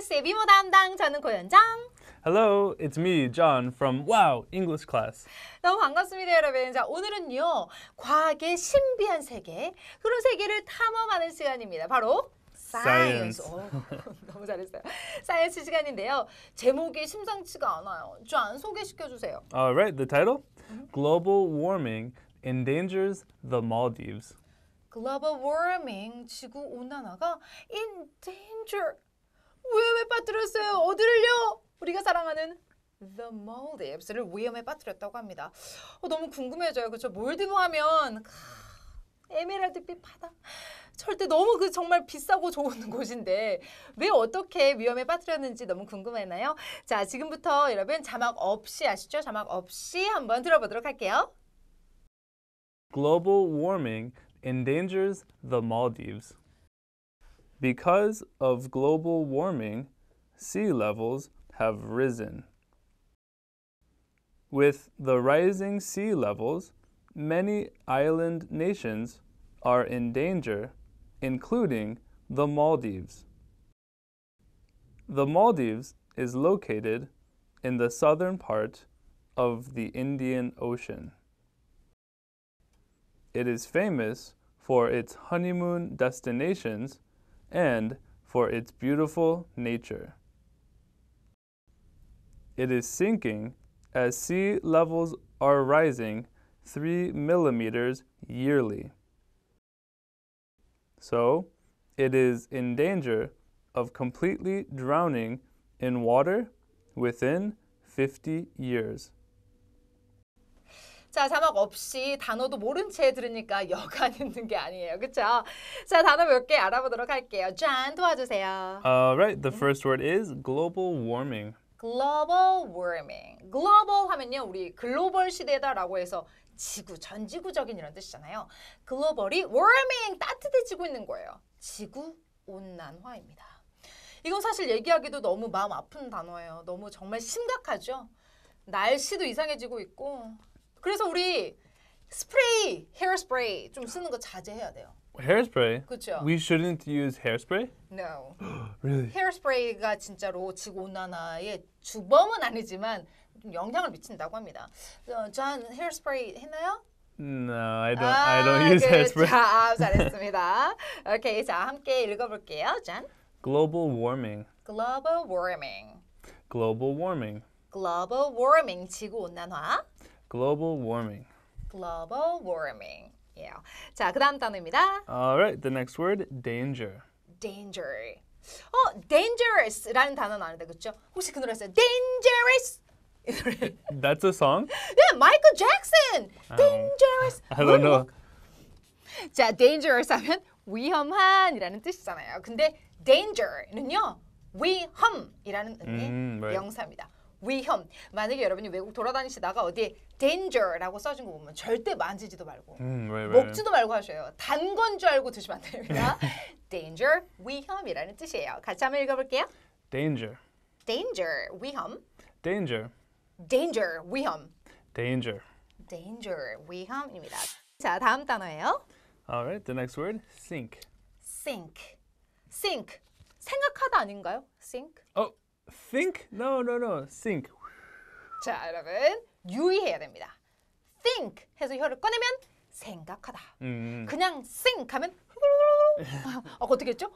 KBS 미모 담당 저는 고현정. Hello, it's me, John from Wow English Class. 너무 반갑습니다, 여러분. 자, 오늘은요 과학의 신비한 세계, 그런 세계를 탐험하는 시간입니다. 바로 사이언스. 너무 잘했어요. 사이언스 시간인데요. 제목이 심상치가 않아요. 존 소개시켜 주세요. Alright, the title: 음. Global Warming Endangers the Maldives. 글로벌 워밍 지구 온난화가 endanger 위험에 빠뜨렸어요. 어디를요? 우리가 사랑하는 The Maldives를 위험에 빠뜨렸다고 합니다. 어, 너무 궁금해져요. 그렇죠? 몰디브 하면 에메랄드빛 바다. 절대 너무 그 정말 비싸고 좋은 곳인데 왜 어떻게 위험에 빠뜨렸는지 너무 궁금하나요? 자, 지금부터 여러분 자막 없이 아시죠? 자막 없이 한번 들어보도록 할게요. Global warming endangers the Maldives. Because of global warming, sea levels have risen. With the rising sea levels, many island nations are in danger, including the Maldives. The Maldives is located in the southern part of the Indian Ocean. It is famous for its honeymoon destinations and for its beautiful nature. It is sinking as sea levels are rising 3 millimeters yearly. So, it is in danger of completely drowning in water within 50 years. 자, 자막 없이 단어도 모른 채 들으니까 여간 있는 게 아니에요. 그렇죠? 자, 단어 몇 개 알아보도록 할게요. 짠 도와주세요. Uh, right. The 음. first word is global warming. Global warming. Global 하면요. 우리 글로벌 시대다라고 해서 지구, 전 지구적인 이런 뜻이잖아요. 글로벌이 warming, 따뜻해지고 있는 거예요. 지구 온난화입니다. 이건 사실 얘기하기도 너무 마음 아픈 단어예요. 너무 정말 심각하죠. 날씨도 이상해지고 있고 그래서 우리 스프레이, 헤어스프레이 좀 쓰는 거 자제해야 돼요. Hairspray? 그렇죠. We shouldn't use hairspray? No. really? 헤어스프레이가 진짜로 지구 온난화의 주범은 아니지만 좀 영향을 미친다고 합니다. 어, 존 헤어스프레이 했나요? No, I don't. 아, I don't use hairspray. 자, 잘했습니다. 오케이, 자 함께 읽어볼게요, 존. Global warming. Global warming. Global warming. Global warming. 지구 온난화. Global warming. Global warming. Yeah. 자, 그다음 단어입니다. All right. The next word, danger. Danger. 어, dangerous라는 단어는 아는데 그렇죠? 혹시 그 노래 있어요? Dangerous. That's a song? Yeah, Michael Jackson. Um, dangerous. I don't know. 자, dangerous 하면 위험한이라는 뜻이잖아요. 근데 danger는요. 위험이라는 의미의 명사입니다. 위험. 만약에 여러분이 외국 돌아다니시다가 어디에 danger라고 써진 거 보면 절대 만지지도 말고 음, 왜, 왜. 먹지도 말고 하셔요. 단 건 줄 알고 드시면 안 됩니다. danger, 위험이라는 뜻이에요. 같이 한번 읽어볼게요. danger, danger, 위험. danger, danger, 위험. danger, danger, 위험입니다. 자, 다음 단어예요. Alright, the next word, sink. sink, sink. 생각하다 아닌가요? t i n k think? No, no, no. think. 자, 여러분 유의해야 됩니다. think 해서 혀를 꺼내면 생각하다. 음. 그냥 think 하면 어, 어떻게 했죠?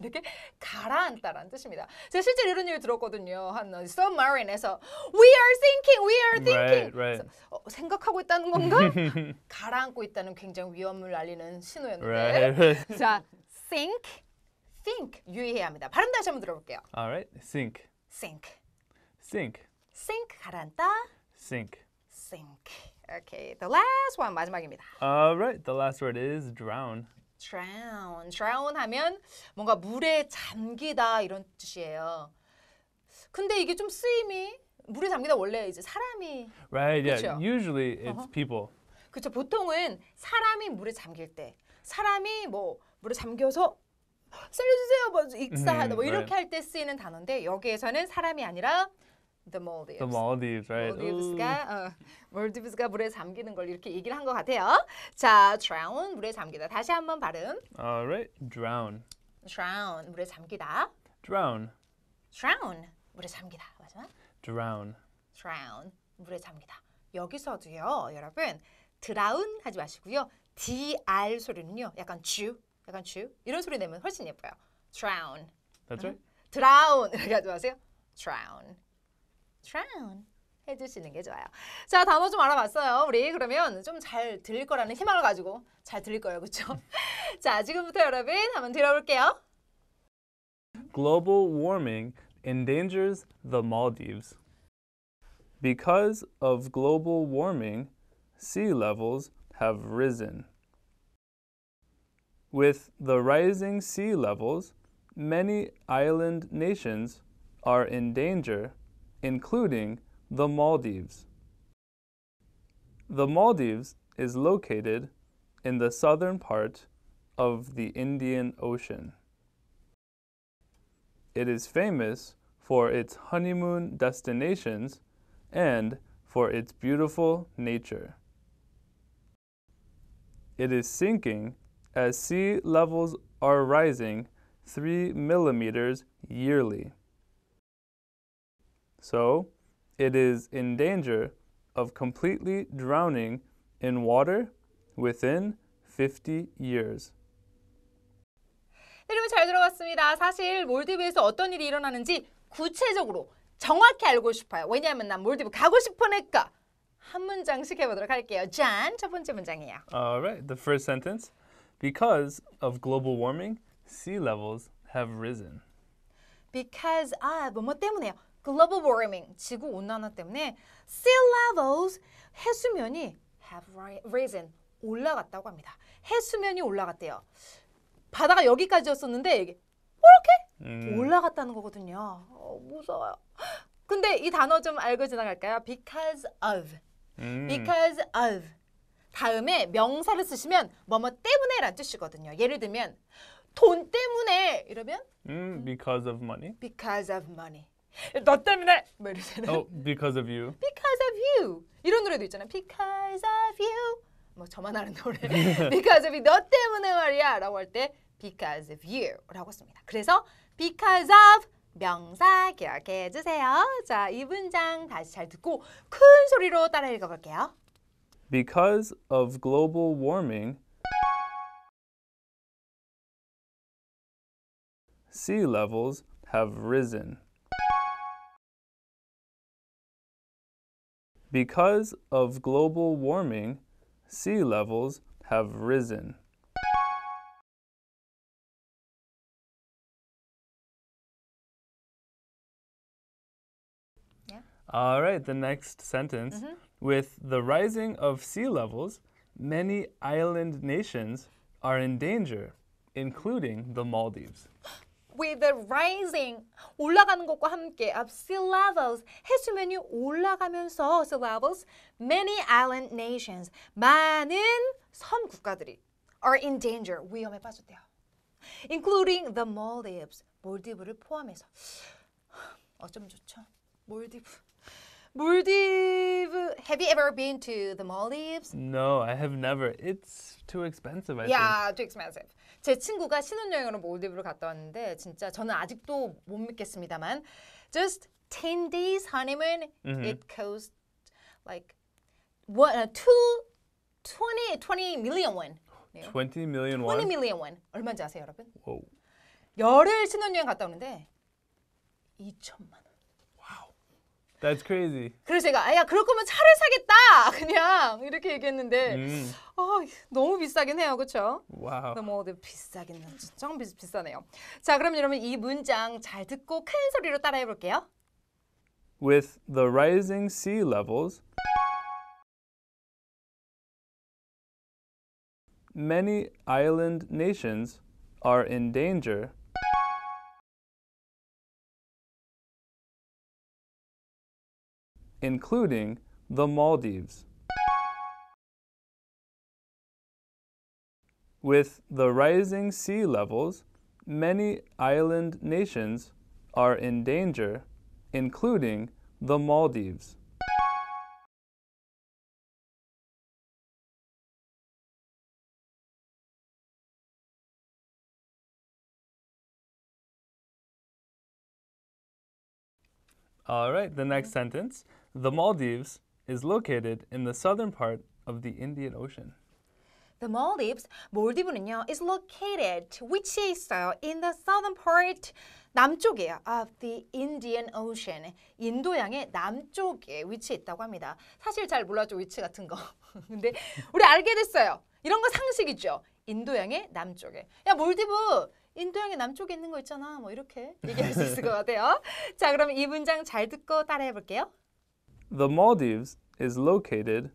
이렇게 가라앉다라는 뜻입니다. 제가 실제로 이런 얘기 들었거든요. 한 어, submarine에서 we are thinking, we are thinking. Right, right. 어, 생각하고 있다는 건가? 가라앉고 있다는 굉장히 위험을 알리는 신호였는데. Right. 자, think think 유의해야 합니다. 발음 다시 한번 들어볼게요. Alright, sink, sink, sink, sink 가라앉다. sink, sink. Okay, the last one 마지막입니다. Alright, the last word is drown. drown, drown 하면 뭔가 물에 잠기다 이런 뜻이에요. 근데 이게 좀 쓰임이 물에 잠기다 원래 이제 사람이 Right, yeah. 그쵸? Usually it's Uh-huh. people. 그렇죠. 보통은 사람이 물에 잠길 때 사람이 뭐 물에 잠겨서 살려주세요. 뭐 익사하다 뭐 음, 이렇게 네. 할때 쓰이는 단어인데 여기에서는 사람이 아니라 The Maldives. The Maldives, right? Maldives가 음. 어, Maldives가 물에 잠기는 걸 이렇게 얘기를 한 것 같아요. 자, drown 물에 잠기다. 다시 한번 발음. Alright, drown. Drown 물에 잠기다. Drown. Drown 물에 잠기다. 맞아? Drown. Drown 물에 잠기다. 여기서도요, 여러분 drown 하지 마시고요. DR 소리는요, 약간 주 약간 주 이런 소리 내면 훨씬 예뻐요. drown. That's right. drown 이렇게 하지 마세요. drown. drown. 해주시는 게 좋아요. 자, 단어 좀 알아봤어요. 우리 그러면 좀 잘 들릴 거라는 희망을 가지고 잘 들릴 거예요. 그렇죠? 자, 지금부터 여러분 한번 들어볼게요. Global warming endangers the Maldives. Because of global warming, sea levels have risen. With the rising sea levels, many island nations are in danger, including the Maldives. The Maldives is located in the southern part of the Indian Ocean. It is famous for its honeymoon destinations and for its beautiful nature. It is sinking as sea levels are rising 3 millimeters yearly. So, it is in danger of completely drowning in water within 50 years. 여러분 잘 들어봤습니다. 사실 몰디브에서 어떤 일이 일어나는지 구체적으로 정확히 알고 싶어요. 왜냐하면 난 몰디브 가고 싶으니까 한 문장씩 해보도록 할게요. 짠, 첫 번째 문장이에요. Alright, the first sentence. Because of global warming, sea levels have risen. Because o 뭐 때문에요. Global warming, 지구 온난화 때문에 sea levels, 해수면이 have risen, 올라갔다고 합니다. 해수면이 올라갔대요. 바다가 여기까지였었는데 이게 이렇게 음. 올라갔다는 거거든요. 어, 무서워요. 근데 이 단어 좀 알고 지나갈까요? Because of. 음. Because of. 다음에 명사를 쓰시면 뭐 뭐 때문에 라는 뜻이거든요. 예를 들면 돈 때문에 이러면 음, because of money. because of money. 너 때문에 뭐 이러잖아요. Oh, because of you. because of you. 이런 노래도 있잖아요. because of you. 뭐 저만 아는 노래. because of you. 너 때문에 말이야. 라고 할 때 because of you 라고 씁니다. 그래서 because of 명사 기억해 주세요. 자, 이 문장 다시 잘 듣고 큰 소리로 따라 읽어볼게요. Because of global warming, sea levels have risen. Because of global warming, sea levels have risen. Yeah. All right, the next sentence. Mm -hmm. With the rising of sea levels, many island nations are in danger, including the Maldives. With the rising, 올라가는 것과 함께 of sea levels, 해수면이 올라가면서 sea levels, many island nations, 많은 섬 국가들이 are in danger, 위험에 빠졌대요. including the Maldives, 몰디브를 포함해서 어쩜 좋죠? 몰디브 Maldives. Have you ever been to the Maldives? No, I have never. It's too expensive, I Yeah, too expensive. 제 친구가 신혼여행으로 몰디브를 갔다 왔는데 진짜 저는 아직도 못 믿겠습니다만 just 10 days honeymoon mm-hmm. it cost like what uh, two 20 20 million won. 20 million won. 20 million won. 얼마인지 아세요, 여러분? w 열흘 신혼여행 갔다 오는데 2천만 원. That's crazy. 그래서 제가 아야 그럴 거면 차를 사겠다 그냥 이렇게 얘기했는데 음. 어, 너무 비싸긴 해요 그렇죠? 와우. 너무 뭐, 네, 비싸긴 정 비싸네요. 자 그럼 여러분 이 문장 잘 듣고 큰 소리로 따라해 볼게요. With the rising sea levels, many island nations are in danger including the Maldives. With the rising sea levels, many island nations are in danger, including the Maldives. All right, the next sentence. The Maldives is located in the southern part of the Indian Ocean. The Maldives, 몰디브는요, is located, 위치에 있어요, uh, in the southern part, 남쪽이에요, of the Indian Ocean, 인도양의 남쪽에 위치해 있다고 합니다. 사실 잘 몰랐죠, 위치 같은 거. 근데 우리 알게 됐어요. 이런 거 상식이죠. 인도양의 남쪽에. 야, 몰디브, 인도양의 남쪽에 있는 거 있잖아. 뭐 이렇게 얘기할 수 있을 것 같아요. 자, 그럼 이 문장 잘 듣고 따라해 볼게요. The Maldives is located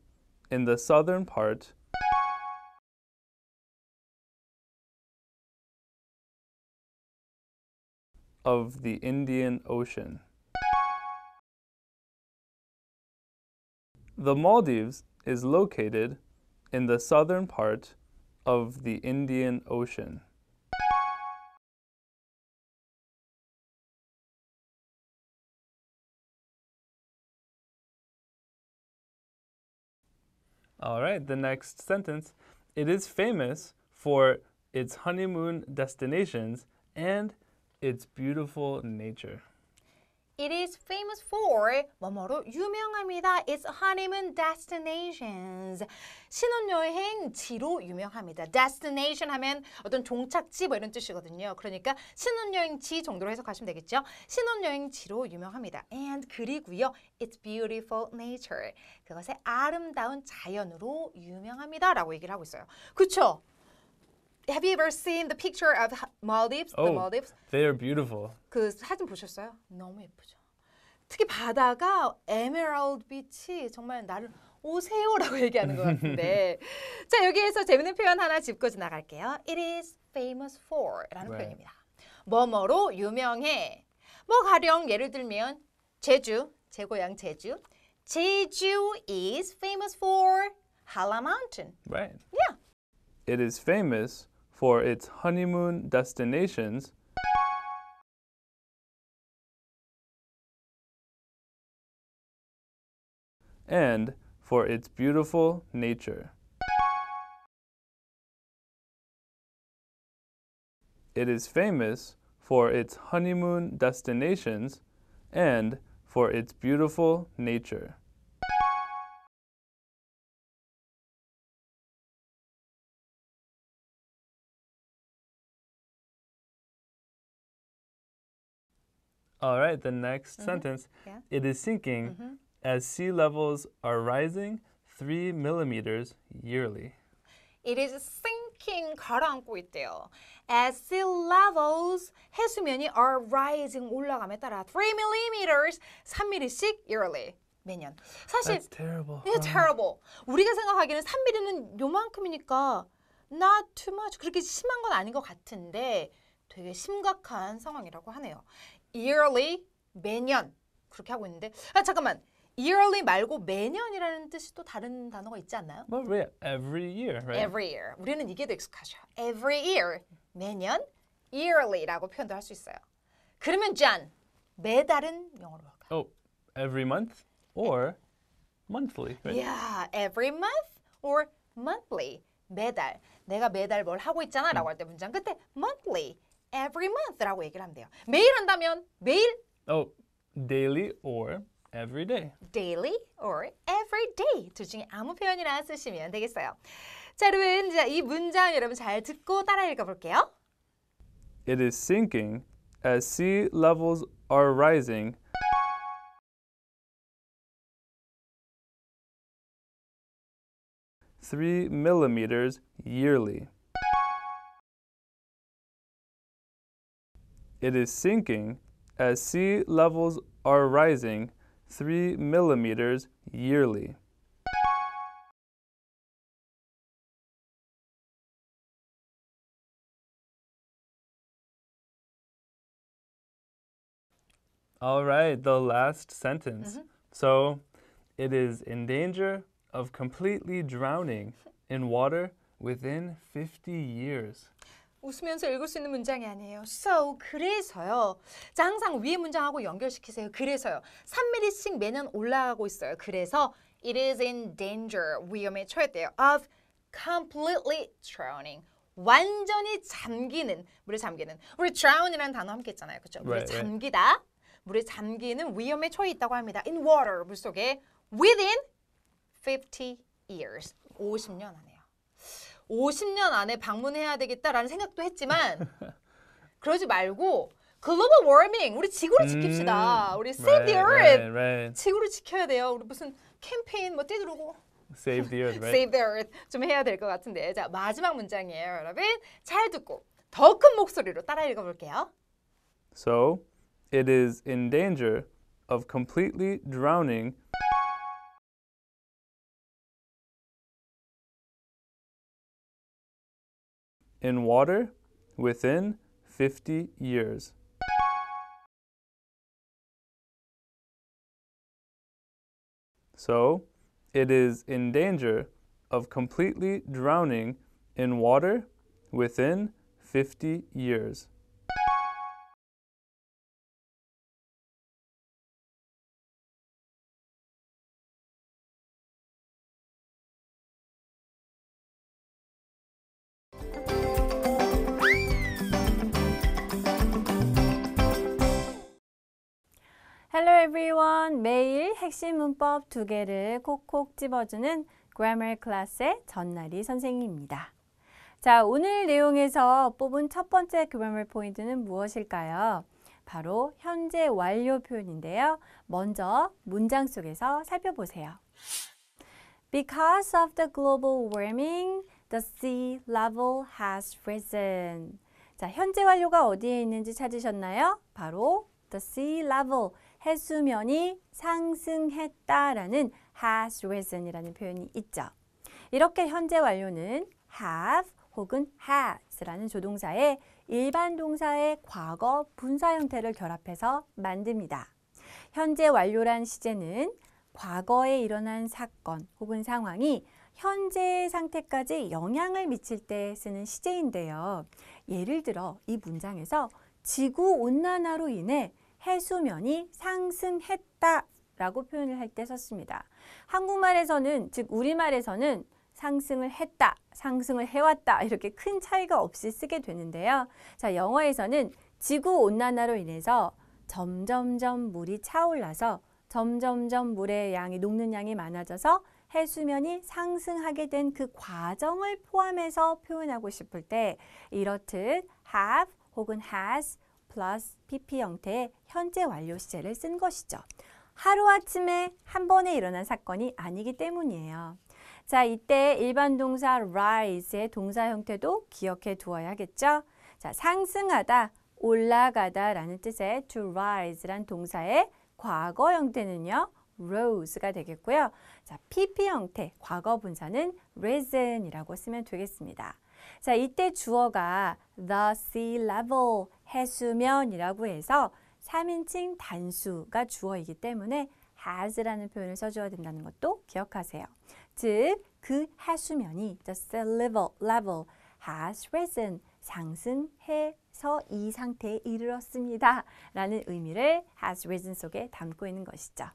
in the southern part of the Indian Ocean. The Maldives is located in the southern part of the Indian Ocean. All right, the next sentence. It is famous for its honeymoon destinations and its beautiful nature. It is famous for 뭐뭐로 유명합니다. Its honeymoon destinations. 신혼여행지로 유명합니다. destination 하면 어떤 종착지 뭐 이런 뜻이거든요. 그러니까 신혼여행지 정도로 해석하시면 되겠죠. 신혼여행지로 유명합니다. and 그리고요. its beautiful nature. 그것의 아름다운 자연으로 유명합니다. 라고 얘기를 하고 있어요. 그쵸? Have you ever seen the picture of Maldives? Oh, the Maldives? They are beautiful. 그 사진 보셨어요? 너무 예쁘죠. 특히 바다가 에메랄드 빛이 정말 나를 오세요라고 얘기하는 것 같은데 자 여기에서 재밌는 표현 하나 짚고 지나갈게요. It is famous for라는 right. 표현입니다. 뭐뭐로 유명해. 뭐 가령 예를 들면 제주, 제 고향 제주. 제주 is famous for Hala m Right. Yeah. It is famous for its honeymoon destinations, and for its beautiful nature. It is famous for its honeymoon destinations and for its beautiful nature. All right, the next mm -hmm. sentence. Yeah. It is sinking mm -hmm. as sea levels are rising three millimeters yearly. It is sinking 가라앉고 있대요. As sea levels 해수면이 are rising 올라감에 따라 3 millimeters 3mm씩 yearly 매년. 사실 That's terrible. It's terrible. 우리가 생각하기에는 3mm는 요만큼이니까 not too much 그렇게 심한 건 아닌 것 같은데 되게 심각한 상황이라고 하네요. yearly 매년 그렇게 하고 있는데 아 잠깐만 yearly 말고 매년이라는 뜻이 또 다른 단어가 있지 않나요? Well, yeah. every year, right? Every year. 우리는 이게 더 익숙하죠. Every year, 매년, yearly라고 표현도 할 수 있어요. 그러면 짠, 매달은 영어로 할까요? Oh, every month or monthly, right? Yeah, every month or monthly. 매달. 내가 매달 뭘 하고 있잖아 라고 할 때 문장 끝에 monthly every month라고 얘기를 한대요. 돼요. 매일 한다면 매일 Oh, daily or every day. daily or every day 둘 중에 아무 표현이나 쓰시면 되겠어요. 자, 여러분 이제 이 문장 여러분 잘 듣고 따라 읽어볼게요. It is sinking as sea levels are rising. Three millimeters yearly. It is sinking as sea levels are rising 3 millimeters yearly. All right, the last sentence. Mm -hmm. So, it is in danger of completely drowning in water within 50 years. 웃으면서 읽을 수 있는 문장이 아니에요. So, 그래서요. 자, 항상 위에 문장하고 연결시키세요. 그래서요. 3mm씩 매년 올라가고 있어요. 그래서 It is in danger, 위험에 처했대요. Of completely drowning, 완전히 잠기는, 물에 잠기는. 우리 drown이라는 단어 함께 했잖아요. 그렇 물에 right, 잠기다. Right. 물에 잠기는 위험에 처해 있다고 합니다. In water, 물속에. Within 50 years, 50년 안에. 50년 안에 방문해야 되겠다라는 생각도 했지만 그러지 말고 글로벌 워밍 우리 지구를 지킵시다. 음. 우리 save the earth. 지구를 지켜야 돼요. 우리 무슨 캠페인 뭐 띠두르고 save the earth. save the earth 좀 해야 될 것 같은데. 자, 마지막 문장이에요, 여러분. 잘 듣고 더 큰 목소리로 따라 읽어 볼게요. So, it is in danger of completely drowning in water within 50 years. So, it is in danger of completely drowning in water within 50 years. Hello everyone! 매일 핵심 문법 두 개를 콕콕 집어주는 Grammar 클래스의 전나리 선생님입니다. 자, 오늘 내용에서 뽑은 첫 번째 Grammar 포인트는 무엇일까요? 바로 현재 완료 표현인데요. 먼저 문장 속에서 살펴보세요. Because of the global warming, the sea level has risen. 자, 현재 완료가 어디에 있는지 찾으셨나요? 바로 the sea level, 해수면이 상승했다라는 has risen이라는 표현이 있죠. 이렇게 현재 완료는 have 혹은 has라는 조동사에 일반 동사의 과거 분사 형태를 결합해서 만듭니다. 현재 완료란 시제는 과거에 일어난 사건 혹은 상황이 현재의 상태까지 영향을 미칠 때 쓰는 시제인데요. 예를 들어 이 문장에서 지구온난화로 인해 해수면이 상승했다 라고 표현을 할 때 썼습니다. 한국말에서는 즉 우리말에서는 상승을 했다, 상승을 해왔다 이렇게 큰 차이가 없이 쓰게 되는데요. 자 영어에서는 지구온난화로 인해서 점점점 물이 차올라서 점점점 물의 양이 녹는 양이 많아져서 해수면이 상승하게 된 그 과정을 포함해서 표현하고 싶을 때 이렇듯 have 혹은 has 플러스 PP 형태의 현재 완료 시제를 쓴 것이죠. 하루아침에 한 번에 일어난 사건이 아니기 때문이에요. 자, 이때 일반 동사 rise의 동사 형태도 기억해 두어야겠죠. 자, 상승하다, 올라가다 라는 뜻의 to rise란 동사의 과거 형태는요. rose가 되겠고요. 자, PP 형태, 과거 분사는 risen이라고 쓰면 되겠습니다. 자, 이때 주어가 the sea level 해수면이라고 해서 3인칭 단수가 주어이기 때문에 has라는 표현을 써줘야 된다는 것도 기억하세요. 즉, 그 해수면이 the sea level, level has risen, 상승해서 이 상태에 이르렀습니다. 라는 의미를 has risen 속에 담고 있는 것이죠.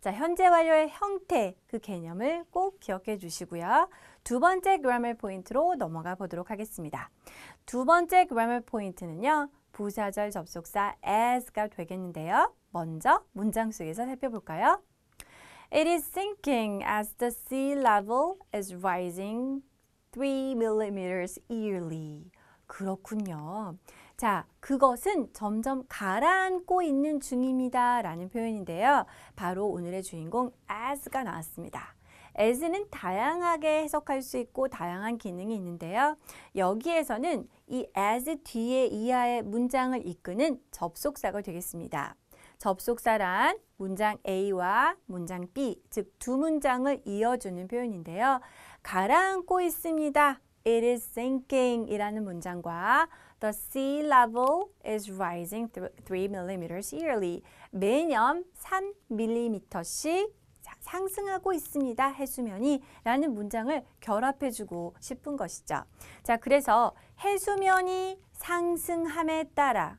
자, 현재 완료의 형태, 그 개념을 꼭 기억해 주시고요. 두 번째 grammar 포인트로 넘어가 보도록 하겠습니다. 두 번째 grammar 포인트는요. 부사절 접속사 as가 되겠는데요. 먼저 문장 속에서 살펴볼까요? It is sinking as the sea level is rising 3 millimeters yearly. 그렇군요. 자, 그것은 점점 가라앉고 있는 중입니다. 라는 표현인데요. 바로 오늘의 주인공 as가 나왔습니다. as는 다양하게 해석할 수 있고 다양한 기능이 있는데요. 여기에서는 이 as 뒤에 이하의 문장을 이끄는 접속사가 되겠습니다. 접속사란 문장 A와 문장 B, 즉 두 문장을 이어주는 표현인데요. 가라앉고 있습니다. It is sinking 이라는 문장과 The sea level is rising 3 mm yearly. 매년 3mm씩 상승하고 있습니다. 해수면이 라는 문장을 결합해주고 싶은 것이죠. 자, 그래서 해수면이 상승함에 따라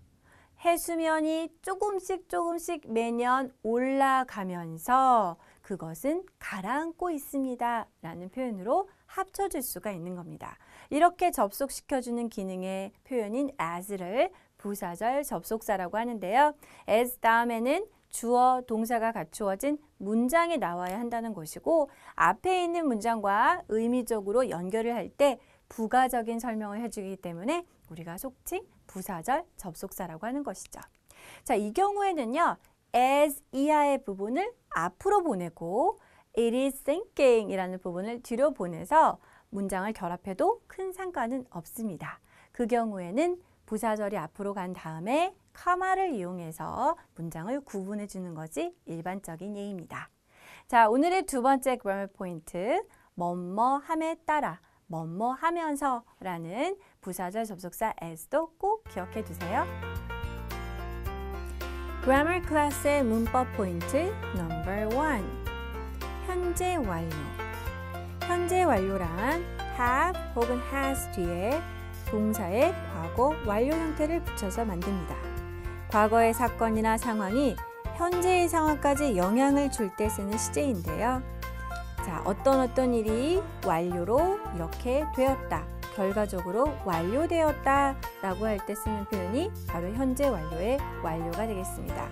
해수면이 조금씩 조금씩 매년 올라가면서 그것은 가라앉고 있습니다. 라는 표현으로 합쳐질 수가 있는 겁니다. 이렇게 접속시켜주는 기능의 표현인 as를 부사절 접속사라고 하는데요. as 다음에는 주어, 동사가 갖추어진 문장이 나와야 한다는 것이고 앞에 있는 문장과 의미적으로 연결을 할 때 부가적인 설명을 해주기 때문에 우리가 속칭 부사절 접속사라고 하는 것이죠. 자, 이 경우에는요. as 이하의 부분을 앞으로 보내고 it is thinking 이라는 부분을 뒤로 보내서 문장을 결합해도 큰 상관은 없습니다. 그 경우에는 부사절이 앞으로 간 다음에 카마를 이용해서 문장을 구분해 주는 것이 일반적인 예입니다. 자, 오늘의 두 번째 그라머 포인트 뭐뭐함에 따라 뭐뭐하면서 라는 부사절 접속사 as도 꼭 기억해 두세요. Grammar 클래스의 문법 포인트 넘버 1 현재 완료 현재 완료란 have 혹은 has 뒤에 동사의 과거 완료 형태를 붙여서 만듭니다. 과거의 사건이나 상황이 현재의 상황까지 영향을 줄 때 쓰는 시제인데요. 자, 어떤 어떤 일이 완료로 이렇게 되었다. 결과적으로 완료되었다 라고 할 때 쓰는 표현이 바로 현재 완료의 완료가 되겠습니다.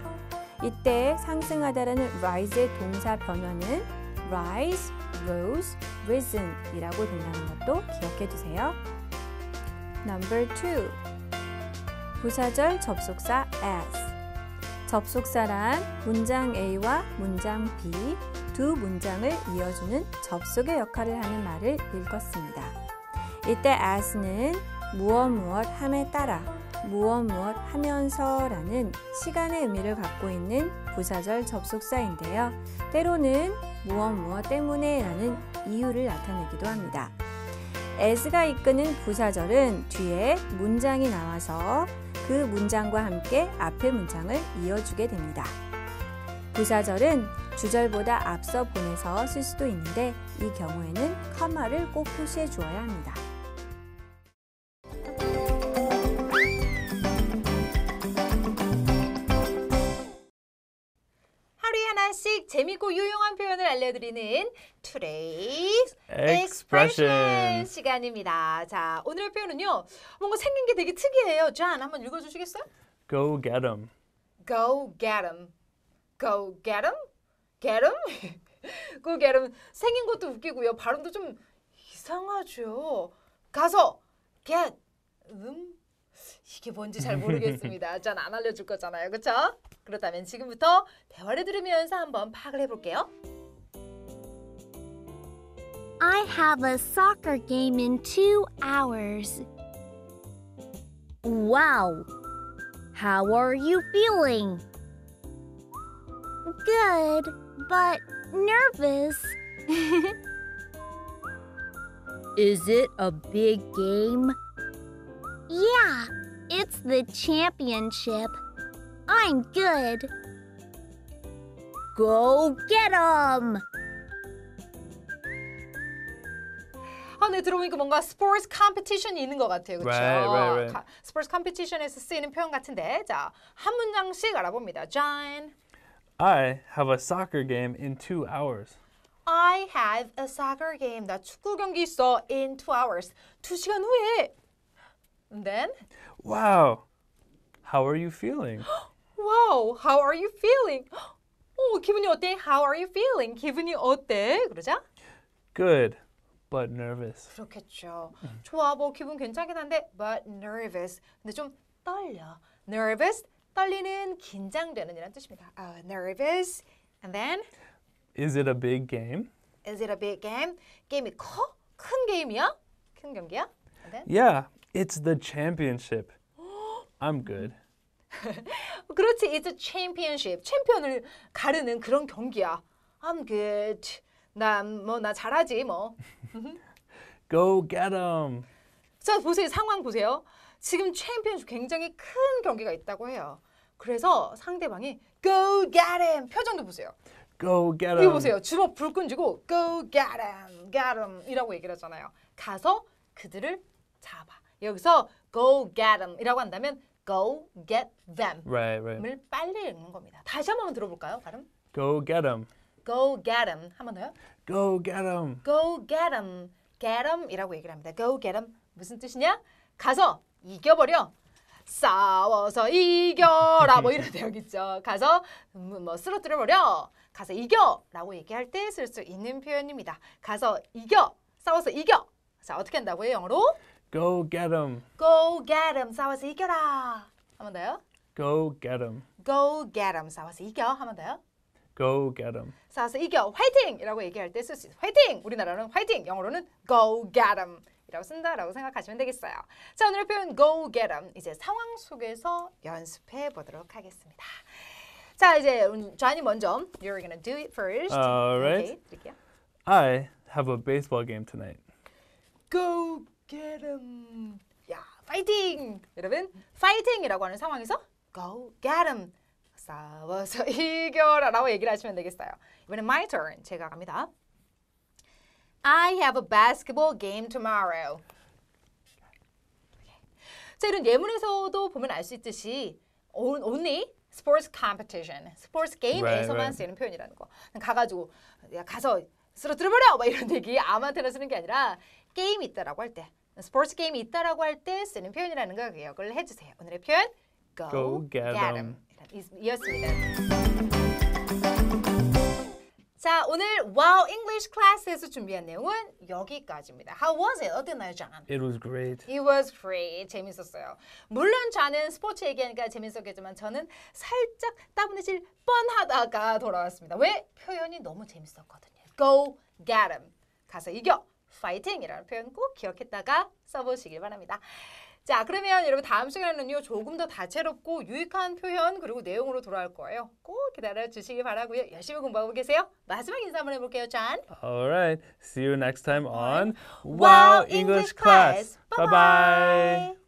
이때 상승하다라는 rise의 동사 변화는 rise, rose, risen 이라고 된다는 것도 기억해 두세요. Number 2. 부사절 접속사 as. 접속사란 문장 A와 문장 B 두 문장을 이어주는 접속의 역할을 하는 말을 읽었습니다. 이때 as는 무엇 무엇 함에 따라 무엇 무엇 하면서라는 시간의 의미를 갖고 있는 부사절 접속사인데요. 때로는 무엇 무엇 때문에라는 이유를 나타내기도 합니다. 에스가 이끄는 부사절은 뒤에 문장이 나와서 그 문장과 함께 앞의 문장을 이어주게 됩니다. 부사절은 주절보다 앞서 보내서 쓸 수도 있는데 이 경우에는 커마를 꼭 표시해 주어야 합니다. 재미있고 유용한 표현을 알려드리는 Today's Expression 시간입니다. 자, 오늘 표현은요. 뭔가 생긴 게 되게 특이해요. 존, 한번 읽어주시겠어요? Go get 'em. Go get 'em. Go get 'em. Get 'em. go get 'em. 생긴 것도 웃기고요. 발음도 좀 이상하죠. 가서 get 'em. 이게 뭔지 잘 모르겠습니다. 전 안 알려줄 거잖아요. 그렇죠? 그렇다면 지금부터 대화를 들으면서 한번 파악을 해볼게요. I have a soccer game in two hours. Wow! How are you feeling? Good, but nervous. Is it a big game? Yeah. It's the championship. I'm good. Go get 'em! 아, 네 들어보니까 뭔가 스포츠 컴피티션이 있는 것 같아요. 그렇죠? Right, right, 스포츠 컴피티션에서 쓰이는 표현 같은데 자, 한 문장씩 알아봅니다. John. I have a soccer game in two hours. I have a soccer game. 나 축구 경기 있어. In two hours. 두 시간 후에. And then? Wow. How are you feeling? wow. How are you feeling? 오, 기분이 어때? How are you feeling? 기분이 어때? 그러자. Good, but nervous. 그렇겠죠. 좋아, 뭐 기분 괜찮긴 한데, but nervous. 근데 좀 떨려. Nervous, 떨리는, 긴장되는 이란 뜻입니다. Uh, nervous, and then? Is it a big game? Is it a big game? 게임이 커? 큰 게임이야? 큰 경기야? And then? Yeah, it's the championship. I'm good. 그렇지. It's a championship. 챔피언을 가르는 그런 경기야. I'm good. 나뭐나 뭐, 잘하지 뭐. Go get 'em. 자 보세요 상황 보세요. 지금 챔피언십 굉장히 큰 경기가 있다고 해요. 그래서 상대방이 Go get 'em 표정도 보세요. Go get 'em. 이거 보세요. 주먹 불 끈지고 Go get 'em, get 'em 이라고 얘기를 하잖아요. 가서 그들을 잡아. 여기서 go get them 이라고 한다면 go get them right, right. 을 빨리 읽는 겁니다. 다시 한번 들어볼까요? 발음. go get them go get them 한 번 더요. go get them go get them get them 이라고 얘기를 합니다. go get them 무슨 뜻이냐? 가서 이겨버려. 싸워서 이겨라 뭐 이런 내용 있죠. 가서 뭐 쓰러뜨려 버려. 가서 이겨라고 얘기할 때 쓸 수 있는 표현입니다. 가서 이겨. 싸워서 이겨. 자, 어떻게 한다고요? 영어로? Go get 'em. Go get 'em. 싸워서 이겨라. 한번 더요. Go get 'em. Go get 'em. 싸워서 이겨. 한번 더요. Go get 'em. 싸워서 이겨. 화이팅이라고 얘기할 때 쓸 수 있어요. 화이팅. 우리나라는 화이팅. 영어로는 go get 'em. 이라고 쓴다라고 생각하시면 되겠어요. 자, 오늘의 표현 go get 'em. 이제 상황 속에서 연습해 보도록 하겠습니다. 자, 이제 좌니 먼저 you're gonna do it first. a l right. Okay, I have a baseball game tonight. Go get 야, 파이팅! 여러분, 파이팅이라고 하는 상황에서 go get h m 싸워서 이겨라 라고 얘기를 하시면 되겠어요. 이번엔 my turn. 제가 갑니다. I have a basketball game tomorrow. 자, 이런 예문에서도 보면 알 수 있듯이 only sports competition, sports game에서만 쓰이는 표현이라는 거. 가가지고 야, 가서 쓰러뜨려 버려! 막 이런 얘기 아무한테나 쓰는 게 아니라 게임 있다라고 할때 스포츠 게임이 있다라고 할 때 쓰는 표현이라는 거 기억을 해주세요. 오늘의 표현 Go, Go get, get em. em 이었습니다. 자, 오늘 Wow English Class에서 준비한 내용은 여기까지입니다. How was it? 어땠나요, 장? It was great. It was great. 재밌었어요. 물론 저는 스포츠 얘기하니까 재밌었겠지만 저는 살짝 따분해질 뻔하다가 돌아왔습니다. 왜? 표현이 너무 재밌었거든요. Go get em. 가서 이겨. 파이팅이라는 표현 꼭 기억했다가 써보시길 바랍니다. 자, 그러면 여러분 다음 시간에는요. 조금 더 다채롭고 유익한 표현 그리고 내용으로 돌아올 거예요. 꼭 기다려 주시기 바라고요. 열심히 공부하고 계세요. 마지막 인사 한번 해볼게요, 잔. Alright. See you next time on Wow English Class. Bye bye.